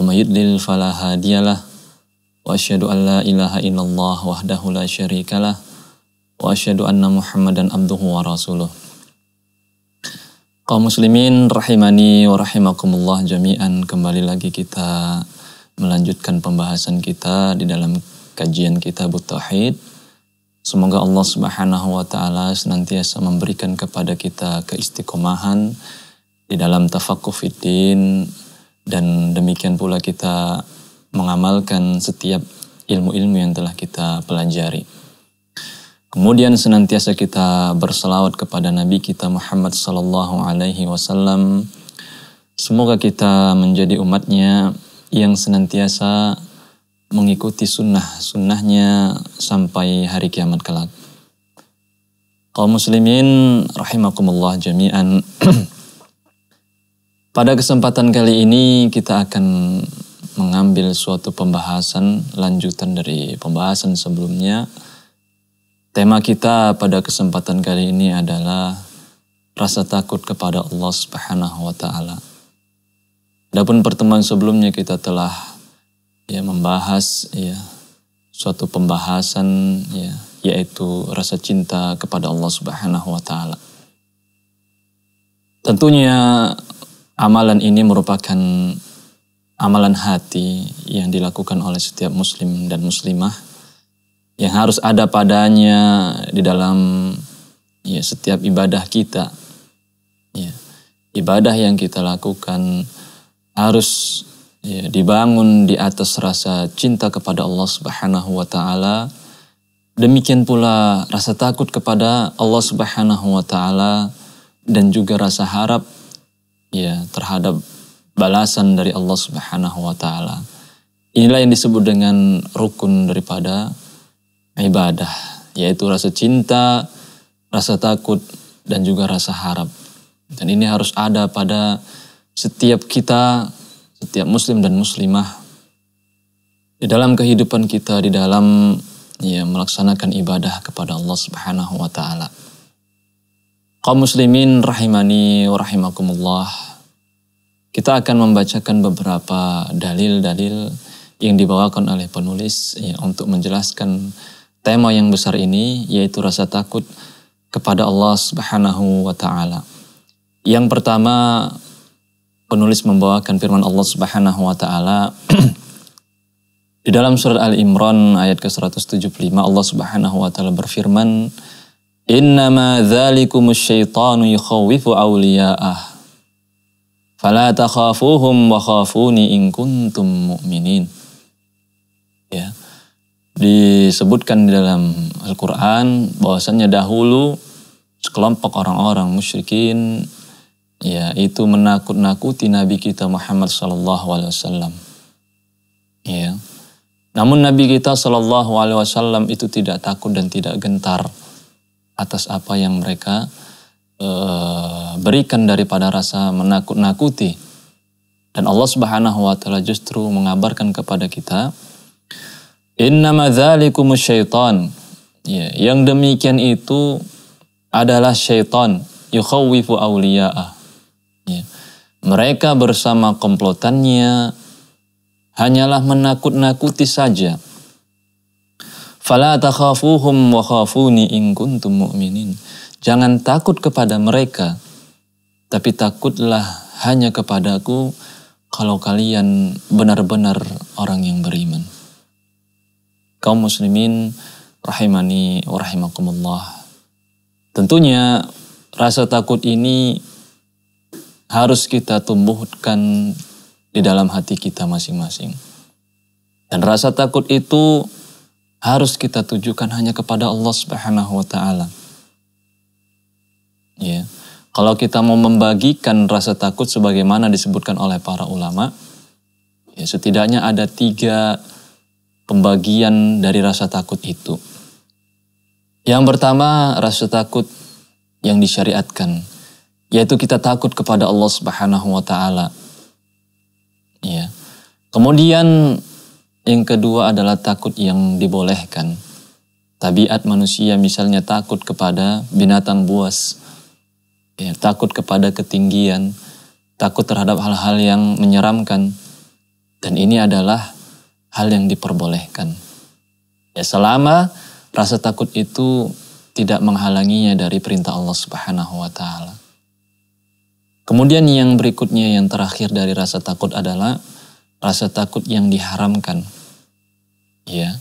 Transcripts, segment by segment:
وما يدلل فلا هادي له وأشهد أن لا إله إلا الله وحده لا شريك له وأشهد أن محمدا عبده ورسوله kaum muslimin rahimani wa rahimakumullah jami'an kembali lagi kita melanjutkan pembahasan kita di dalam kajian kita tauhid semoga Allah Subhanahu wa taala senantiasa memberikan kepada kita keistiqomahan di dalam tafakkur fitin dan demikian pula kita mengamalkan setiap ilmu-ilmu yang telah kita pelajari. Kemudian senantiasa kita berselawat kepada Nabi kita Muhammad Sallallahu Alaihi Wasallam. Semoga kita menjadi umatnya yang senantiasa mengikuti sunnah sunnahnya sampai hari kiamat kelak. Kaum muslimin rahimakumullah jami'an. Pada kesempatan kali ini kita akan mengambil suatu pembahasan lanjutan dari pembahasan sebelumnya. Tema kita pada kesempatan kali ini adalah rasa takut kepada Allah Subhanahu wa taala. Adapun pertemuan sebelumnya kita telah ya membahas ya suatu pembahasan ya yaitu rasa cinta kepada Allah Subhanahu wa taala. Tentunya amalan ini merupakan amalan hati yang dilakukan oleh setiap muslim dan muslimah yang harus ada padanya di dalam ya setiap ibadah kita. Ya, ibadah yang kita lakukan harus ya, dibangun di atas rasa cinta kepada Allah Subhanahu wa taala. Demikian pula rasa takut kepada Allah Subhanahu wa taala dan juga rasa harap ya terhadap balasan dari Allah Subhanahu wa taala. Inilah yang disebut dengan rukun daripada ibadah, yaitu rasa cinta, rasa takut dan juga rasa harap. Dan ini harus ada pada setiap kita, setiap muslim dan muslimah di dalam kehidupan kita di dalam ya melaksanakan ibadah kepada Allah Subhanahu wa taala. Kaum muslimin rahimani rahimakumullah. Kita akan membacakan beberapa dalil-dalil yang dibawakan oleh penulis ya, untuk menjelaskan tema yang besar ini yaitu rasa takut kepada Allah Subhanahu wa taala. Yang pertama penulis membawakan firman Allah Subhanahu wa taala di dalam surat Al Imran ayat ke-175 Allah Subhanahu wa taala berfirman, Innama dzalikumus syaitanu yukhawifu awliya'ah. Fala takhafuhum wa khafuni in kuntum mu'minin. Ya. Disebutkan di dalam Al-Qur'an bahwasannya dahulu sekelompok orang-orang musyrikin ya itu menakut-nakuti nabi kita Muhammad sallallahu alaihi wasallam. Ya. Namun nabi kita sallallahu alaihi wasallam itu tidak takut dan tidak gentar atas apa yang mereka e, berikan daripada rasa menakut-nakuti. Dan Allah Subhanahu wa taala justru mengabarkan kepada kita innama dzalikum syaitan. Ya, yang demikian itu adalah syaitan yukhawifu awliya'ah. Ya. Mereka bersama komplotannya hanyalah menakut-nakuti saja Fala takhafuhum wa khafuni in kuntum mu'minin. Jangan takut kepada mereka, tapi takutlah hanya kepadaku kalau kalian benar-benar orang yang beriman. Kaum muslimin rahimani wa rahimakumullah. Tentunya rasa takut ini harus kita tumbuhkan di dalam hati kita masing-masing. Dan rasa takut itu harus kita tujukan hanya kepada Allah Subhanahu wa taala. Ya. Kalau kita mau membagikan rasa takut sebagaimana disebutkan oleh para ulama, ya setidaknya ada tiga pembagian dari rasa takut itu. Yang pertama, rasa takut yang disyariatkan, yaitu kita takut kepada Allah Subhanahu wa taala. Ya. Kemudian yang kedua adalah takut yang dibolehkan. Tabiat manusia misalnya takut kepada binatang buas, ya, takut kepada ketinggian, takut terhadap hal-hal yang menyeramkan. Dan ini adalah hal yang diperbolehkan. Ya selama rasa takut itu tidak menghalanginya dari perintah Allah Subhanahu wa taala. Kemudian yang berikutnya yang terakhir dari rasa takut adalah rasa takut yang diharamkan. Ya.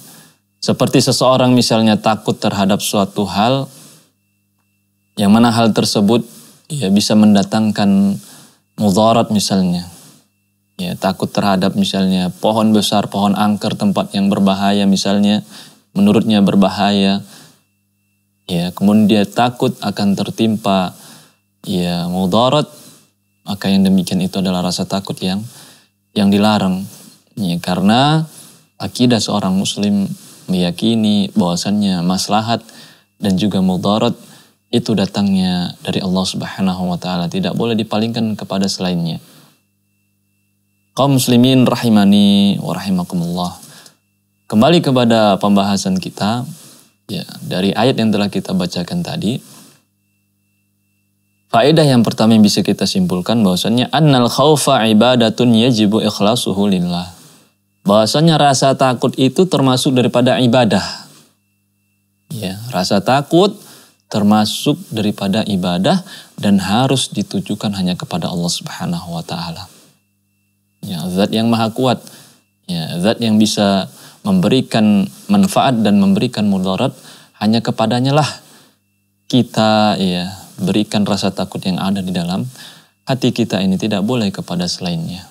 Seperti seseorang misalnya takut terhadap suatu hal yang mana hal tersebut ya bisa mendatangkan mudarat misalnya. Ya, takut terhadap misalnya pohon besar, pohon angker, tempat yang berbahaya misalnya, menurutnya berbahaya. Ya, kemudian dia takut akan tertimpa ya mudarat, maka yang demikian itu adalah rasa takut yang yang dilarang. Ya, karena akidah seorang muslim meyakini bahwasannya maslahat dan juga mudarat itu datangnya dari Allah Subhanahu wa taala tidak boleh dipalingkan kepada selainnya. Kaum muslimin rahimani wa rahimakumullah. Kembali kepada pembahasan kita ya dari ayat yang telah kita bacakan tadi. Faedah yang pertama yang bisa kita simpulkan bahwasannya annal khaufa ibadatun yajibu ikhlasuhu lillah bahwasanya rasa takut itu termasuk daripada ibadah. Ya, rasa takut termasuk daripada ibadah dan harus ditujukan hanya kepada Allah Subhanahu wa taala. Ya, zat yang maha kuat. Ya, zat yang bisa memberikan manfaat dan memberikan mudarat hanya kepadanya lah kita ya berikan rasa takut yang ada di dalam hati kita ini tidak boleh kepada selainnya.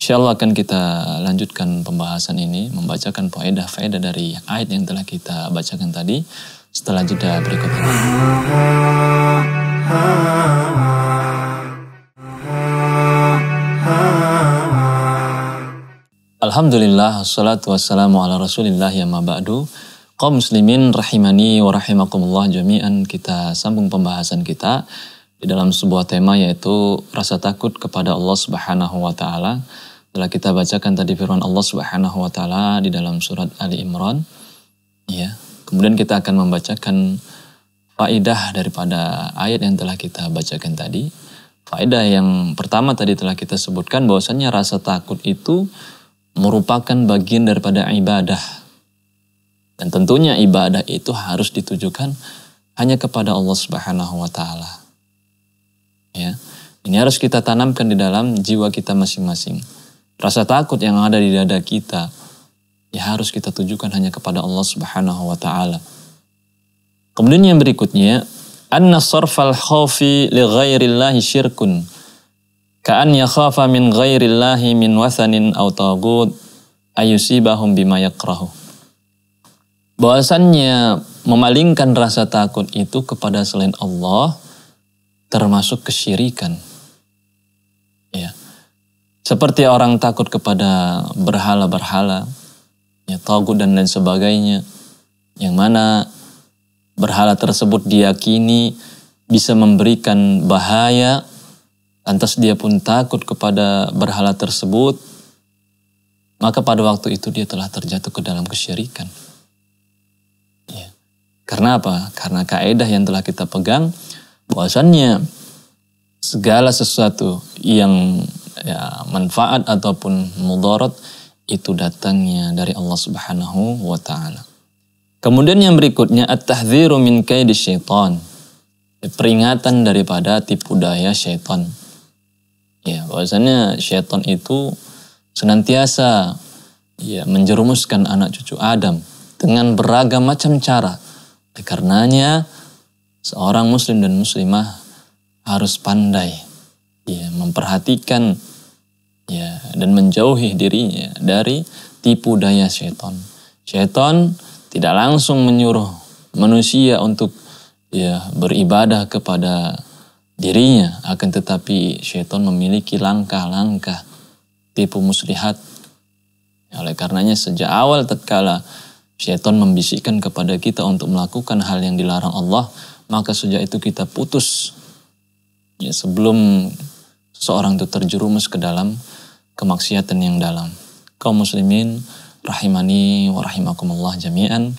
Insya Allah akan kita lanjutkan pembahasan ini, membacakan faedah-faedah dari ayat yang telah kita bacakan tadi setelah jeda berikut ini. Alhamdulillah, wassalatu wassalamu ala rasulillah ya ma'ba'du. Kaum muslimin rahimani wa rahimakumullah jami'an kita sambung pembahasan kita di dalam sebuah tema yaitu rasa takut kepada Allah Subhanahu wa taala telah kita bacakan tadi firman Allah Subhanahu wa taala di dalam surat Ali Imran. Ya. Kemudian kita akan membacakan faedah daripada ayat yang telah kita bacakan tadi. Faedah yang pertama tadi telah kita sebutkan bahwasanya rasa takut itu merupakan bagian daripada ibadah. Dan tentunya ibadah itu harus ditujukan hanya kepada Allah Subhanahu wa taala. Ya. Ini harus kita tanamkan di dalam jiwa kita masing-masing. Rasa takut yang ada di dada kita ya harus kita tujukan hanya kepada Allah Subhanahu wa taala. Kemudian yang berikutnya, anna sarfal khawfi li ghairillahi syirkun. Ka'an yakhafa min ghairillahi min wasanin aw tagut ayusibahum bima yakrahu. Bahwasannya memalingkan rasa takut itu kepada selain Allah termasuk kesyirikan. Seperti orang takut kepada berhala-berhala, ya togut dan lain sebagainya, yang mana berhala tersebut diyakini bisa memberikan bahaya, lantas dia pun takut kepada berhala tersebut, maka pada waktu itu dia telah terjatuh ke dalam kesyirikan. Ya. Karena apa? Karena kaedah yang telah kita pegang, bahwasannya segala sesuatu yang ya, manfaat ataupun mudarat itu datangnya dari Allah Subhanahu wa taala. Kemudian yang berikutnya at-tahdziru min kaidi syaitan. Peringatan daripada tipu daya syaitan. Ya, bahwasanya syaitan itu senantiasa ya menjerumuskan anak cucu Adam dengan beragam macam cara. Karenanya seorang muslim dan muslimah harus pandai ya memperhatikan ya dan menjauhi dirinya dari tipu daya setan. Setan tidak langsung menyuruh manusia untuk ya beribadah kepada dirinya, akan tetapi setan memiliki langkah-langkah tipu muslihat. Oleh karenanya sejak awal tatkala setan membisikkan kepada kita untuk melakukan hal yang dilarang Allah, maka sejak itu kita putus ya sebelum seorang itu terjerumus ke dalam kemaksiatan yang dalam. Kaum muslimin rahimani wa rahimakumullah jami'an.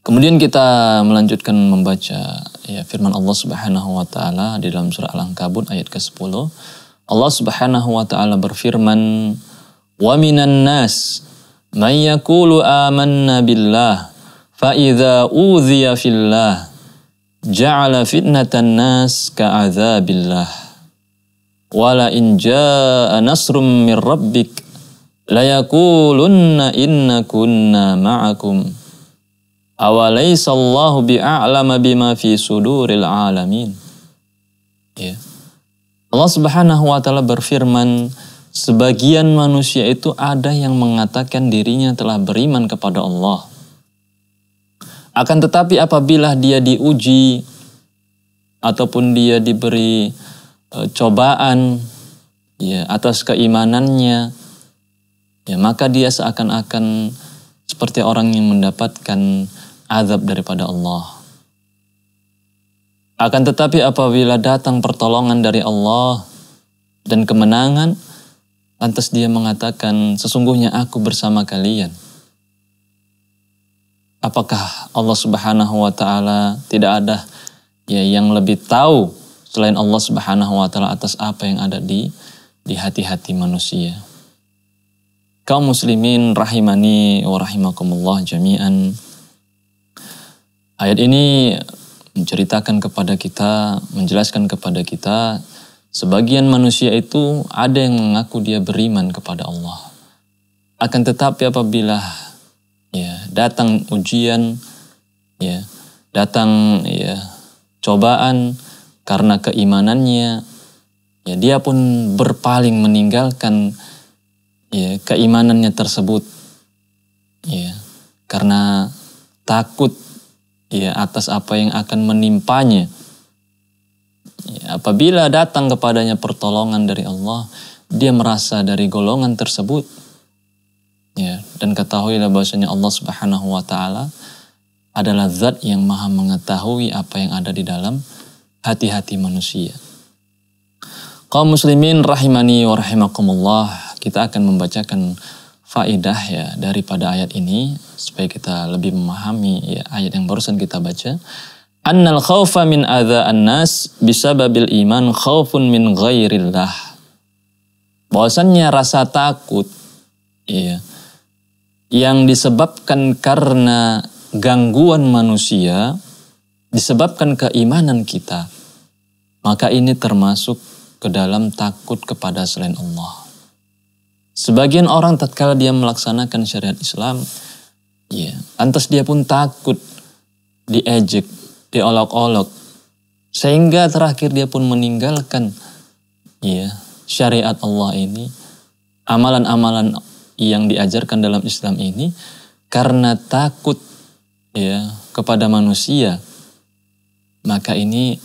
Kemudian kita melanjutkan membaca ya firman Allah Subhanahu wa taala di dalam surah Al-Ankabut ayat ke-10. Allah Subhanahu wa taala berfirman, "Wa minan nas may yaqulu amanna billah fa idza udhiya fillah ja'ala fitnatan nas ka'adzabillah." wala in jaa nasrum min rabbik layakulunna inna kunna ma'akum awalaysa bi'a'lama bima fi suduril alamin ya Allah Subhanahu wa taala berfirman sebagian manusia itu ada yang mengatakan dirinya telah beriman kepada Allah akan tetapi apabila dia diuji ataupun dia diberi E, cobaan ya atas keimanannya ya maka dia seakan-akan seperti orang yang mendapatkan azab daripada Allah. Akan tetapi apabila datang pertolongan dari Allah dan kemenangan, lantas dia mengatakan, sesungguhnya aku bersama kalian. Apakah Allah subhanahu wa ta'ala tidak ada ya, yang lebih tahu selain Allah Subhanahu wa taala atas apa yang ada di di hati-hati manusia. Kaum muslimin rahimani wa rahimakumullah jami'an. Ayat ini menceritakan kepada kita, menjelaskan kepada kita sebagian manusia itu ada yang mengaku dia beriman kepada Allah. Akan tetapi apabila ya datang ujian ya datang ya cobaan karena keimanannya ya dia pun berpaling meninggalkan ya keimanannya tersebut ya karena takut ya atas apa yang akan menimpanya ya, apabila datang kepadanya pertolongan dari Allah dia merasa dari golongan tersebut ya dan ketahuilah bahwasanya Allah Subhanahu wa taala adalah zat yang maha mengetahui apa yang ada di dalam hati-hati manusia. Kaum muslimin rahimani wa rahimakumullah, kita akan membacakan faidah ya daripada ayat ini supaya kita lebih memahami ya ayat yang barusan kita baca. Annal khaufa min adza annas bisababil iman khawfun min ghairillah. Bahwasannya rasa takut ya, yang disebabkan karena gangguan manusia disebabkan keimanan kita, maka ini termasuk ke dalam takut kepada selain Allah. Sebagian orang tatkala dia melaksanakan syariat Islam, ya, lantas dia pun takut diejek, diolok-olok, sehingga terakhir dia pun meninggalkan ya syariat Allah ini, amalan-amalan yang diajarkan dalam Islam ini karena takut ya kepada manusia maka ini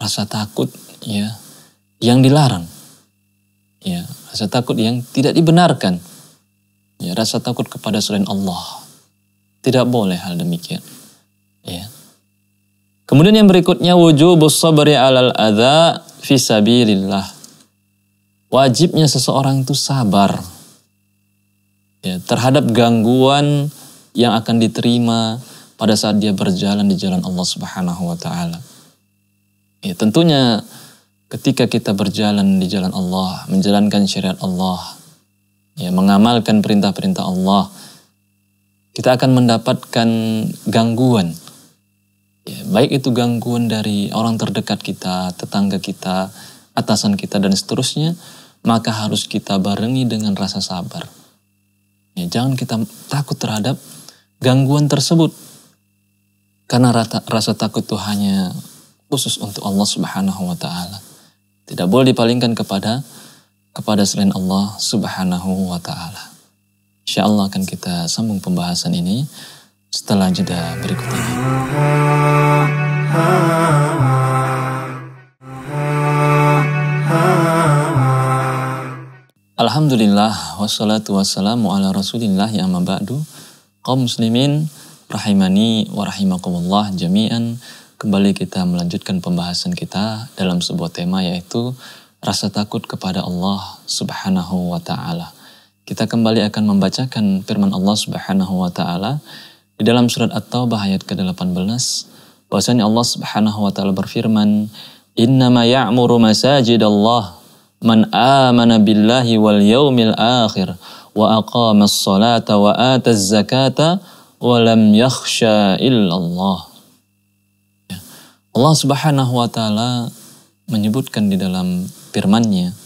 rasa takut ya yang dilarang. Ya, rasa takut yang tidak dibenarkan. Ya, rasa takut kepada selain Allah. Tidak boleh hal demikian. Ya. Kemudian yang berikutnya wujubus sabri alal adza fi sabilillah. Wajibnya seseorang itu sabar ya, terhadap gangguan yang akan diterima pada saat dia berjalan di jalan Allah Subhanahu wa taala. Ya, tentunya ketika kita berjalan di jalan Allah, menjalankan syariat Allah, ya mengamalkan perintah-perintah Allah, kita akan mendapatkan gangguan. Ya, baik itu gangguan dari orang terdekat kita, tetangga kita, atasan kita dan seterusnya, maka harus kita barengi dengan rasa sabar. Ya, jangan kita takut terhadap gangguan tersebut karena rata, rasa takut itu hanya khusus untuk Allah Subhanahu wa taala. Tidak boleh dipalingkan kepada kepada selain Allah Subhanahu wa taala. Insyaallah akan kita sambung pembahasan ini setelah jeda berikut ini. Alhamdulillah wassalatu wassalamu ala rasulillah ya mabadu. Kaum muslimin Rahimani wa rahimakumullah jami'an. Kembali kita melanjutkan pembahasan kita dalam sebuah tema yaitu rasa takut kepada Allah Subhanahu wa taala. Kita kembali akan membacakan firman Allah Subhanahu wa taala di dalam surat At-Taubah ayat ke-18 bahwasanya Allah Subhanahu wa taala berfirman, "Innama ya'muru Allah man amana billahi wal yaumil akhir wa aqama as-salata wa ata az-zakata" walam yakhsha illallah. Allah Subhanahu wa taala menyebutkan di dalam firman-Nya,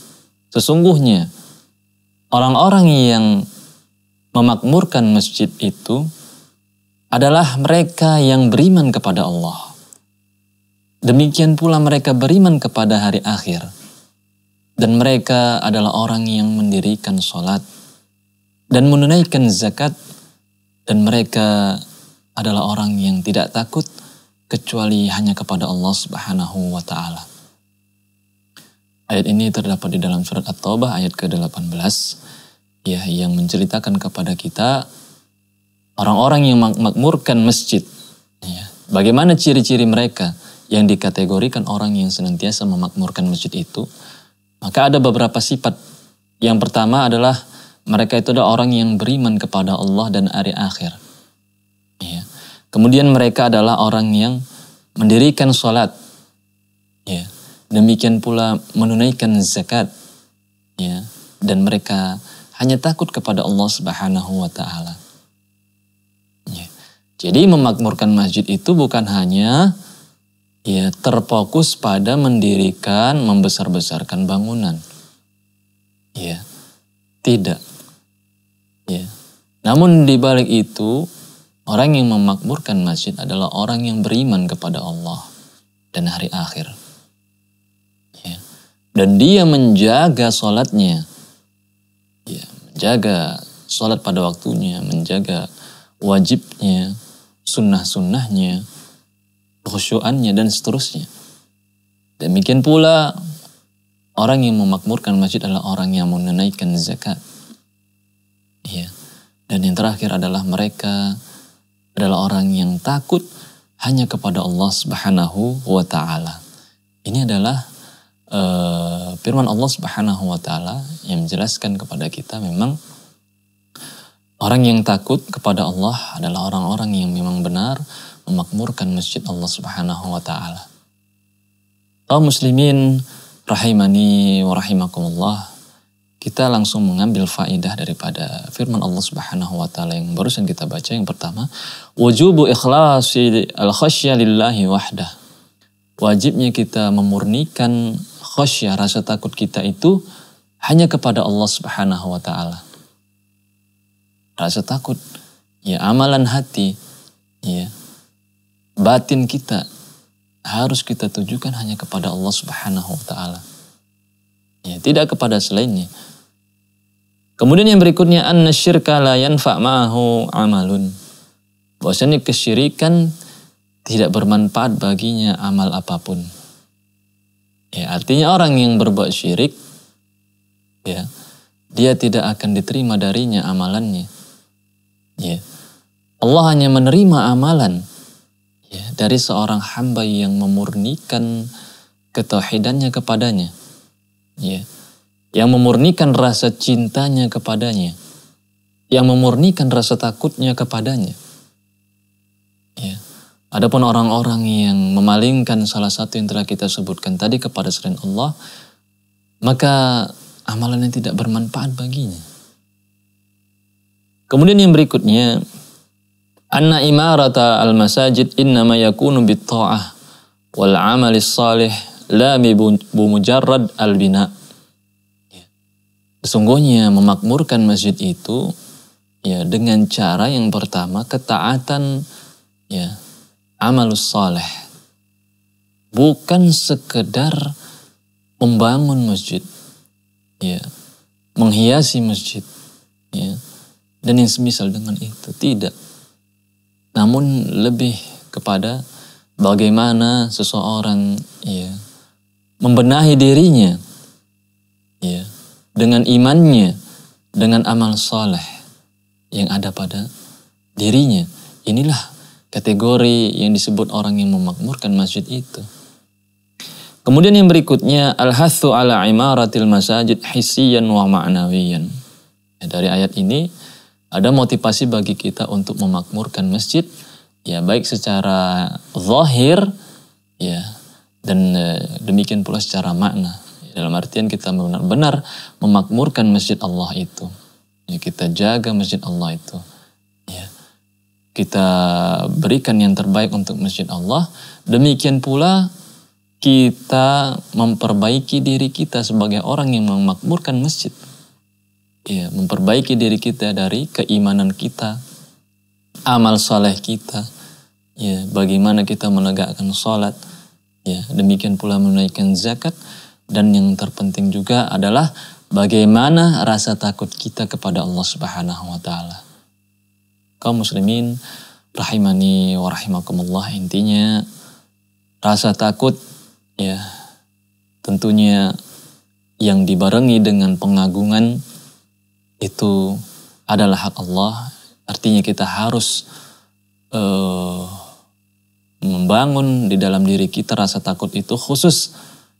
sesungguhnya orang-orang yang memakmurkan masjid itu adalah mereka yang beriman kepada Allah. Demikian pula mereka beriman kepada hari akhir. Dan mereka adalah orang yang mendirikan sholat dan menunaikan zakat dan mereka adalah orang yang tidak takut kecuali hanya kepada Allah Subhanahu wa taala. Ayat ini terdapat di dalam surat At-Taubah ayat ke-18 ya yang menceritakan kepada kita orang-orang yang makmurkan masjid. Ya. Bagaimana ciri-ciri mereka yang dikategorikan orang yang senantiasa memakmurkan masjid itu? Maka ada beberapa sifat. Yang pertama adalah mereka itu adalah orang yang beriman kepada Allah dan hari akhir. Ya. Kemudian mereka adalah orang yang mendirikan sholat. Ya. Demikian pula menunaikan zakat. Ya. Dan mereka hanya takut kepada Allah Subhanahu wa taala. Ya. Jadi memakmurkan masjid itu bukan hanya ya terfokus pada mendirikan membesar-besarkan bangunan. Ya. Tidak. Ya. Namun di balik itu, orang yang memakmurkan masjid adalah orang yang beriman kepada Allah dan hari akhir. Ya. Dan dia menjaga sholatnya. Ya, menjaga sholat pada waktunya, menjaga wajibnya, sunnah-sunnahnya, khusyuannya, dan seterusnya. Demikian pula orang yang memakmurkan masjid adalah orang yang menunaikan zakat ya. Dan yang terakhir adalah mereka adalah orang yang takut hanya kepada Allah Subhanahu wa taala. Ini adalah uh, firman Allah Subhanahu wa taala yang menjelaskan kepada kita memang orang yang takut kepada Allah adalah orang-orang yang memang benar memakmurkan masjid Allah Subhanahu wa taala. Kaum muslimin rahimani wa rahimakumullah kita langsung mengambil faidah daripada firman Allah Subhanahu wa taala yang barusan kita baca yang pertama wajibu ikhlasi al lillahi wahdah wajibnya kita memurnikan khasyah rasa takut kita itu hanya kepada Allah Subhanahu wa taala rasa takut ya amalan hati ya batin kita harus kita tujukan hanya kepada Allah Subhanahu wa taala ya, tidak kepada selainnya. Kemudian yang berikutnya an syirka la yanfa ma'ahu amalun. Bahwasanya kesyirikan tidak bermanfaat baginya amal apapun. Ya, artinya orang yang berbuat syirik ya, dia tidak akan diterima darinya amalannya. Ya. Allah hanya menerima amalan ya, dari seorang hamba yang memurnikan ketauhidannya kepadanya ya, yang memurnikan rasa cintanya kepadanya, yang memurnikan rasa takutnya kepadanya. Ya. Adapun orang-orang yang memalingkan salah satu yang telah kita sebutkan tadi kepada selain Allah, maka amalannya tidak bermanfaat baginya. Kemudian yang berikutnya, anna imarata al-masajid innama yakunu bit-ta'ah wal 'amalis salih lami bumujarrad al ya. Sesungguhnya memakmurkan masjid itu ya dengan cara yang pertama ketaatan ya amalus saleh. Bukan sekedar membangun masjid. Ya, menghiasi masjid. Ya. Dan yang semisal dengan itu tidak. Namun lebih kepada bagaimana seseorang ya membenahi dirinya ya, dengan imannya, dengan amal soleh yang ada pada dirinya. Inilah kategori yang disebut orang yang memakmurkan masjid itu. Kemudian yang berikutnya al-hathu ala imaratil masajid hissiyan wa ma'nawiyan. Ya, dari ayat ini ada motivasi bagi kita untuk memakmurkan masjid ya baik secara zahir ya dan e, demikian pula secara makna. Dalam artian kita benar-benar memakmurkan masjid Allah itu. Ya, kita jaga masjid Allah itu. Ya. Kita berikan yang terbaik untuk masjid Allah. Demikian pula kita memperbaiki diri kita sebagai orang yang memakmurkan masjid. Ya, memperbaiki diri kita dari keimanan kita, amal soleh kita, ya, bagaimana kita menegakkan sholat, Ya, demikian pula menunaikan zakat dan yang terpenting juga adalah bagaimana rasa takut kita kepada Allah Subhanahu wa taala. Kaum muslimin rahimani wa rahimakumullah intinya rasa takut ya tentunya yang dibarengi dengan pengagungan itu adalah hak Allah. Artinya kita harus uh, membangun di dalam diri kita rasa takut itu khusus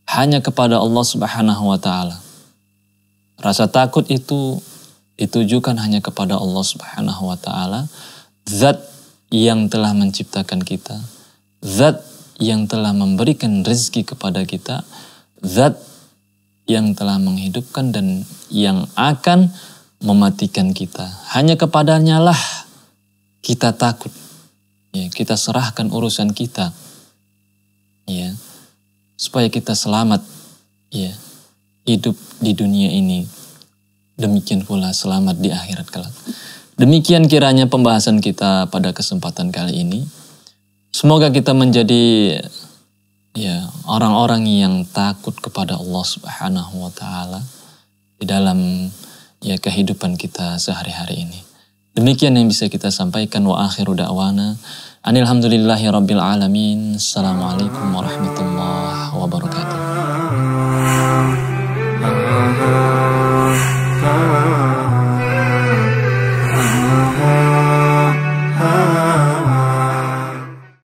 hanya kepada Allah Subhanahu wa taala. Rasa takut itu ditujukan hanya kepada Allah Subhanahu wa taala, zat yang telah menciptakan kita, zat yang telah memberikan rezeki kepada kita, zat yang telah menghidupkan dan yang akan mematikan kita. Hanya kepadanya lah kita takut. Ya, kita serahkan urusan kita. Ya. Supaya kita selamat ya hidup di dunia ini. Demikian pula selamat di akhirat kelak. Demikian kiranya pembahasan kita pada kesempatan kali ini. Semoga kita menjadi ya orang-orang yang takut kepada Allah Subhanahu wa taala di dalam ya kehidupan kita sehari-hari ini. Demikian yang bisa kita sampaikan wa akhiru da'wana. Anilhamdulillahi rabbil alamin. Assalamualaikum warahmatullahi wabarakatuh.